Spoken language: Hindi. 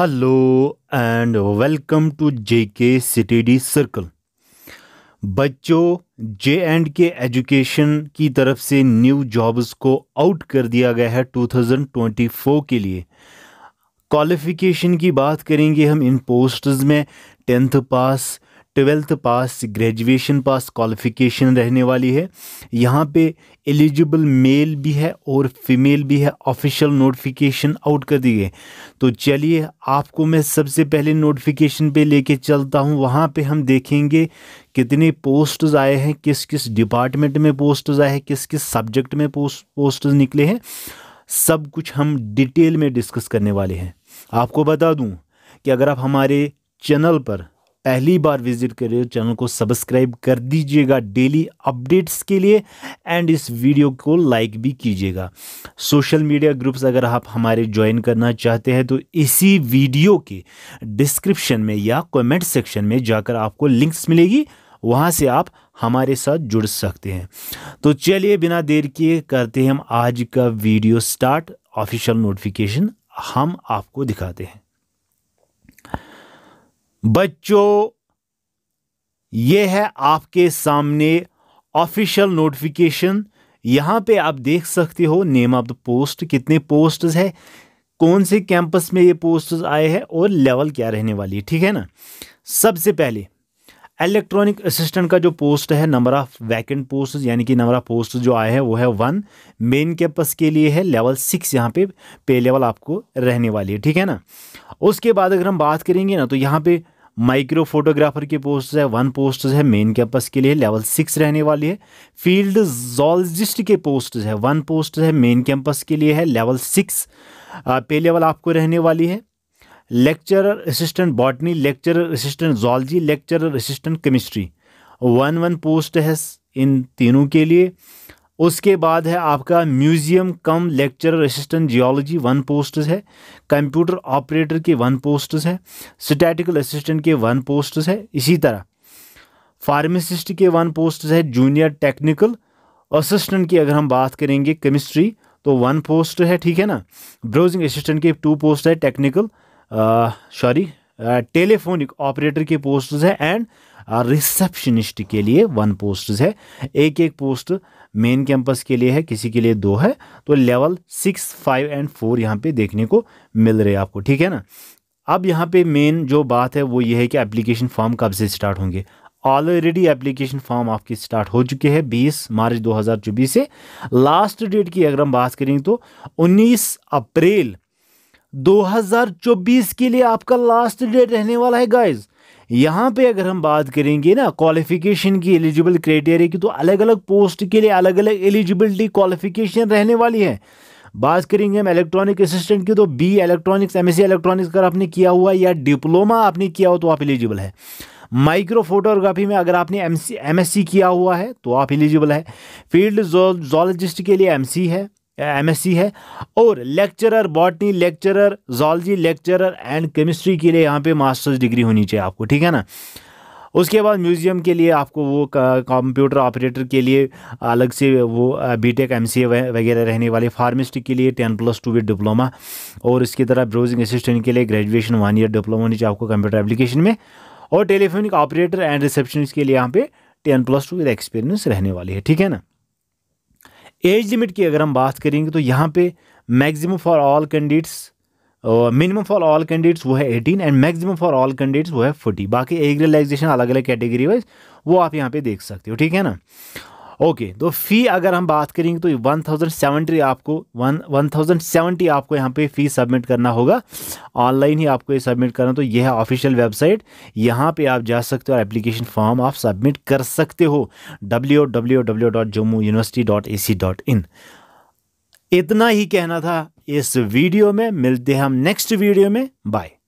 hello and welcome to J K CTD circle बच्चों जे एंड के एजुकेशन की तरफ से न्यू जॉब्स को आउट कर दिया गया है 2024 के लिए क्वालिफ़िकेशन की बात करेंगे हम इन पोस्ट्स में tenth pass twelfth pass graduation pass qualification रहने वाली है यहाँ पे एलिजिबल मेल भी है और फीमेल भी है ऑफिशियल नोटिफिकेशन आउट कर दी तो चलिए आपको मैं सबसे पहले नोटिफिकेशन पे लेके चलता हूँ वहाँ पे हम देखेंगे कितने पोस्ट्स आए हैं किस किस डिपार्टमेंट में पोस्ट्स आए हैं किस किस सब्जेक्ट में पोस्ट पोस्ट निकले हैं सब कुछ हम डिटेल में डिस्कस करने वाले हैं आपको बता दूँ कि अगर आप हमारे चैनल पर पहली बार विजिट कर रहे हो चैनल को सब्सक्राइब कर दीजिएगा डेली अपडेट्स के लिए एंड इस वीडियो को लाइक भी कीजिएगा सोशल मीडिया ग्रुप्स अगर आप हमारे ज्वाइन करना चाहते हैं तो इसी वीडियो के डिस्क्रिप्शन में या कमेंट सेक्शन में जाकर आपको लिंक्स मिलेगी वहाँ से आप हमारे साथ जुड़ सकते हैं तो चलिए बिना देर किए करते हैं हम आज का वीडियो स्टार्ट ऑफिशियल नोटिफिकेशन हम आपको दिखाते हैं बच्चों ये है आपके सामने ऑफिशियल नोटिफिकेशन यहाँ पे आप देख सकते हो नेम ऑफ द पोस्ट कितने पोस्ट है कौन से कैंपस में ये पोस्ट आए हैं और लेवल क्या रहने वाली है ठीक है ना सबसे पहले इलेक्ट्रॉनिक असिस्टेंट का जो पोस्ट है नंबर ऑफ वैकेंट पोस्ट यानी कि नंबर ऑफ पोस्ट जो आए हैं वो है वन मेन कैंपस के लिए है लेवल सिक्स यहाँ पे पे लेवल आपको रहने वाली है ठीक है ना उसके बाद अगर हम बात करेंगे ना तो यहाँ पे माइक्रो फोटोग्राफर की पोस्ट है वन पोस्ट है मेन कैंपस के लिए लेवल सिक्स रहने वाली है फील्ड जोलजिस्ट के पोस्ट है वन पोस्ट है मेन कैंपस के लिए है लेवल सिक्स पे लेवल आपको रहने वाली है lecturer assistant botany lecturer assistant zoology lecturer assistant chemistry one one post है इन तीनों के लिए उसके बाद है आपका museum cum lecturer assistant geology one post है कंप्यूटर ऑपरेटर के वन पोस्ट है स्टैटिकल असिस्टेंट के वन पोस्ट है इसी तरह फार्मासिस्ट के वन पोस्ट है जूनियर टेक्निकल असिस्टेंट की अगर हम बात करेंगे केमिस्ट्री तो वन पोस्ट है ठीक है ना ब्राउजिंग असिस्टेंट के टू पोस्ट है टेक्निकल सॉरी टेलीफोनिक ऑपरेटर के पोस्ट्स है एंड रिसेप्शनिस्ट के लिए वन पोस्ट्स है एक एक पोस्ट मेन कैंपस के लिए है किसी के लिए दो है तो level six five and four यहाँ पे देखने को मिल रहे आपको ठीक है ना अब यहाँ पे मेन जो बात है वो ये है कि एप्लीकेशन फॉर्म कब से स्टार्ट होंगे ऑलरेडी एप्लीकेशन फॉर्म आपके स्टार्ट हो चुके हैं बीस मार्च दो से लास्ट डेट की अगर हम बात करें तो उन्नीस अप्रैल 2024 के लिए आपका लास्ट डेट रहने वाला है गाइज यहाँ पे अगर हम बात करेंगे ना क्वालिफिकेशन की एलिजिबल क्राइटेरिया की तो अलग अलग पोस्ट के लिए अलग अलग एलिजिबिलिटी क्वालिफिकेशन रहने वाली है बात करेंगे हम इलेक्ट्रॉनिक असिस्टेंट की तो बी इलेक्ट्रॉनिक्स एम इलेक्ट्रॉनिक्स अगर आपने किया हुआ या डिप्लोमा आपने किया हो तो आप एलिजिबल है माइक्रो फोटोग्राफी में अगर आपने एम एमएससी किया हुआ है तो आप एलिजिबल है फील्ड जोलॉजिस्ट के लिए एमसी है सी है और lecturer botany lecturer zoology lecturer and chemistry के लिए यहाँ पे मास्टर्स डिग्री होनी चाहिए आपको ठीक है ना उसके बाद म्यूज़ियम के लिए आपको वो कंप्यूटर ऑपरेटर के लिए अलग से वो B tech M C A वगैरह रहने वाले फार्मिस्ट के लिए ten plus two with diploma और इसकी तरह ब्राउजिंग असिस्टेंट के लिए ग्रेजुएशन वन ईयर डिप्लोमा होनी चाहिए आपको कंप्यूटर एप्लीकेशन में और टेलीफोनिक ऑपरेटर एंड रिसेप्शनिस्ट के लिए यहाँ पे ten plus two with experience रहने वाली है ठीक है ना एज लिमिट की अगर हम बात करेंगे तो यहाँ पे maximum for all candidates minimum for all candidates वो है eighteen and maximum for all candidates वो है फोर्टी बाकी एज रिलैक्सेशन अलग अलग कैटेगरी वाइज वो आप यहाँ पे देख सकते हो ठीक है ना ओके तो फ़ी अगर हम बात करेंगे तो वन थाउजेंड सेवेंटी आपको वन वन थाउजेंड सेवेंटी आपको यहाँ पे फ़ी सबमिट करना होगा ऑनलाइन ही आपको ये सबमिट करना तो यह है ऑफिशियल वेबसाइट यहाँ पे आप जा सकते हो और एप्लीकेशन फॉर्म आप सबमिट कर सकते हो W W W dot Jammu university dot A C dot in इतना ही कहना था इस वीडियो में मिलते हैं हम नेक्स्ट वीडियो में बाय